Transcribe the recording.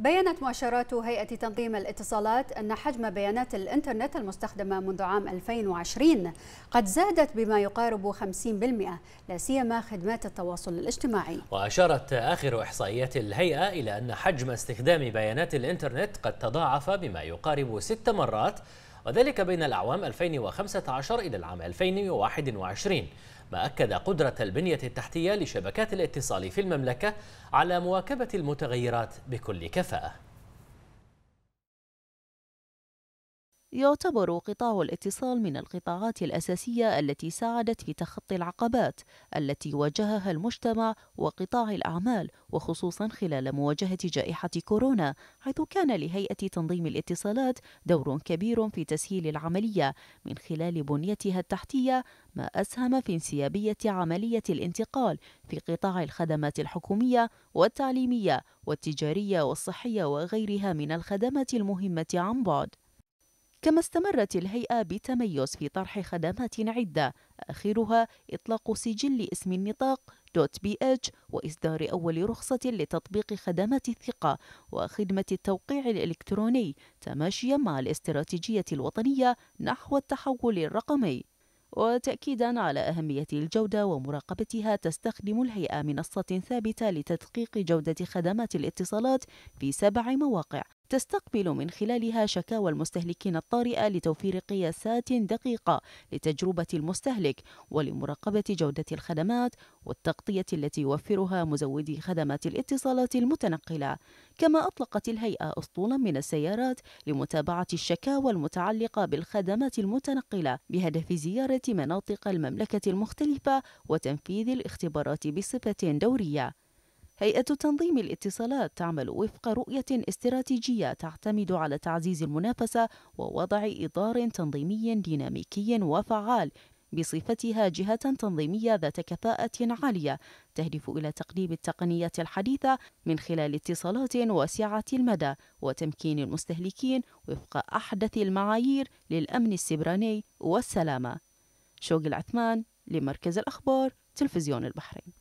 بيّنت مؤشرات هيئة تنظيم الاتصالات أن حجم بيانات الإنترنت المستخدمة منذ عام 2020 قد زادت بما يقارب 50% لا سيما خدمات التواصل الاجتماعي. وأشارت آخر إحصائيات الهيئة إلى أن حجم استخدام بيانات الإنترنت قد تضاعف بما يقارب ست مرات وذلك بين الأعوام 2015 إلى العام 2021 ما أكد قدرة البنية التحتية لشبكات الاتصال في المملكة على مواكبة المتغيرات بكل كفاءة يعتبر قطاع الاتصال من القطاعات الأساسية التي ساعدت في تخطي العقبات التي واجهها المجتمع وقطاع الأعمال وخصوصا خلال مواجهة جائحة كورونا حيث كان لهيئة تنظيم الاتصالات دور كبير في تسهيل العملية من خلال بنيتها التحتية ما أسهم في انسيابية عملية الانتقال في قطاع الخدمات الحكومية والتعليمية والتجارية والصحية وغيرها من الخدمات المهمة عن بعد كما استمرت الهيئة بتميز في طرح خدمات عدة آخرها إطلاق سجل اسم النطاق دوت بي اتش وإصدار أول رخصة لتطبيق خدمات الثقة وخدمة التوقيع الإلكتروني تماشيا مع الاستراتيجية الوطنية نحو التحول الرقمي وتأكيدا على أهمية الجودة ومراقبتها تستخدم الهيئة منصة ثابتة لتدقيق جودة خدمات الاتصالات في سبع مواقع تستقبل من خلالها شكاوى المستهلكين الطارئة لتوفير قياسات دقيقة لتجربة المستهلك ولمراقبة جودة الخدمات والتغطية التي يوفرها مزودي خدمات الاتصالات المتنقلة كما أطلقت الهيئة أسطولا من السيارات لمتابعة الشكاوى المتعلقة بالخدمات المتنقلة بهدف زيارة مناطق المملكة المختلفة وتنفيذ الاختبارات بصفة دورية هيئة تنظيم الاتصالات تعمل وفق رؤية استراتيجية تعتمد على تعزيز المنافسة ووضع إطار تنظيمي ديناميكي وفعال بصفتها جهة تنظيمية ذات كفاءة عالية تهدف إلى تقديم التقنيات الحديثة من خلال اتصالات واسعة المدى وتمكين المستهلكين وفق أحدث المعايير للأمن السبراني والسلامة. شوق العثمان لمركز الأخبار تلفزيون البحرين